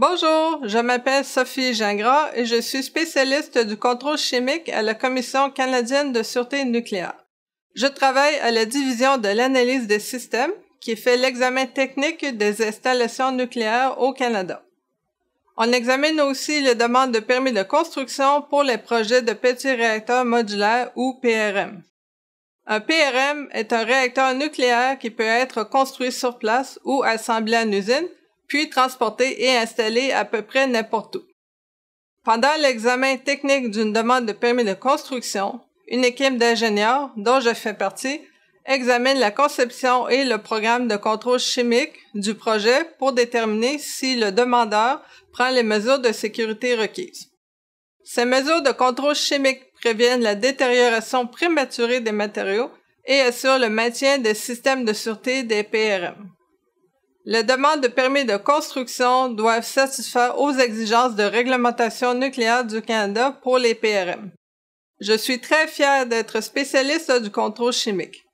Bonjour, je m'appelle Sophie Gingras et je suis spécialiste du contrôle chimique à la Commission canadienne de sûreté nucléaire. Je travaille à la division de l'analyse des systèmes qui fait l'examen technique des installations nucléaires au Canada. On examine aussi les demandes de permis de construction pour les projets de petits réacteurs modulaires ou PRM. Un PRM est un réacteur nucléaire qui peut être construit sur place ou assemblé en usine puis transporté et installé à peu près n'importe où. Pendant l'examen technique d'une demande de permis de construction, une équipe d'ingénieurs, dont je fais partie, examine la conception et le programme de contrôle chimique du projet pour déterminer si le demandeur prend les mesures de sécurité requises. Ces mesures de contrôle chimique préviennent la détérioration prématurée des matériaux et assurent le maintien des systèmes de sûreté des PRM. Les demandes de permis de construction doivent satisfaire aux exigences de réglementation nucléaire du Canada pour les PRM. Je suis très fier d'être spécialiste du contrôle chimique.